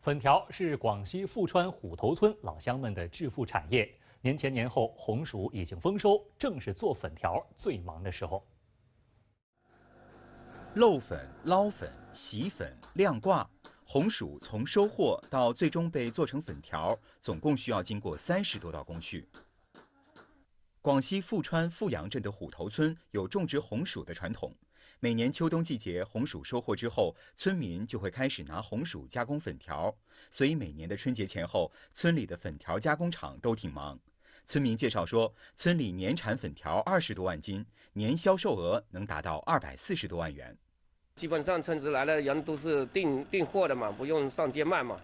粉条是广西富川虎头村老乡们的致富产业。年前年后，红薯已经丰收，正是做粉条最忙的时候。漏粉、捞粉、洗粉、晾挂，红薯从收获到最终被做成粉条，总共需要经过三十多道工序。广西富川富阳镇的虎头村有种植红薯的传统，每年秋冬季节红薯收获之后，村民就会开始拿红薯加工粉条，所以每年的春节前后，村里的粉条加工厂都挺忙。村民介绍说，村里年产粉条二十多万斤，年销售额能达到二百四十多万元。基本上，村子来的人都是订订货的嘛，不用上街卖嘛。